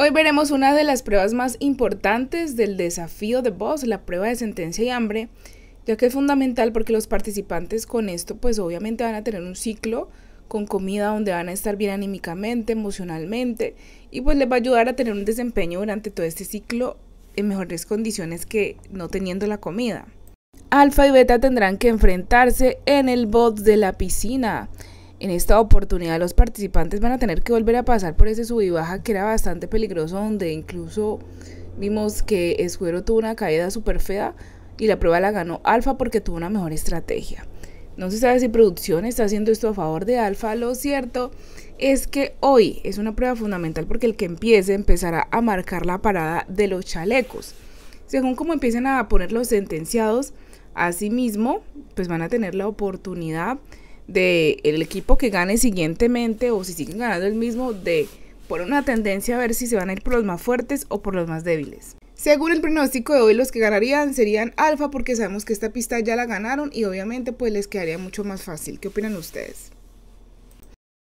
Hoy veremos una de las pruebas más importantes del desafío de voz, la prueba de sentencia y hambre, ya que es fundamental porque los participantes con esto pues obviamente van a tener un ciclo con comida donde van a estar bien anímicamente, emocionalmente y pues les va a ayudar a tener un desempeño durante todo este ciclo en mejores condiciones que no teniendo la comida. Alfa y Beta tendrán que enfrentarse en el bot de la piscina. En esta oportunidad los participantes van a tener que volver a pasar por ese sub y baja que era bastante peligroso, donde incluso vimos que Escuero tuvo una caída súper fea y la prueba la ganó Alfa porque tuvo una mejor estrategia. No se sabe si producción está haciendo esto a favor de Alfa. Lo cierto es que hoy es una prueba fundamental porque el que empiece empezará a marcar la parada de los chalecos. Según como empiecen a poner los sentenciados, asimismo, pues van a tener la oportunidad del el equipo que gane siguientemente o si siguen ganando el mismo de por una tendencia a ver si se van a ir por los más fuertes o por los más débiles. Según el pronóstico de hoy, los que ganarían serían Alfa porque sabemos que esta pista ya la ganaron y obviamente pues les quedaría mucho más fácil. ¿Qué opinan ustedes?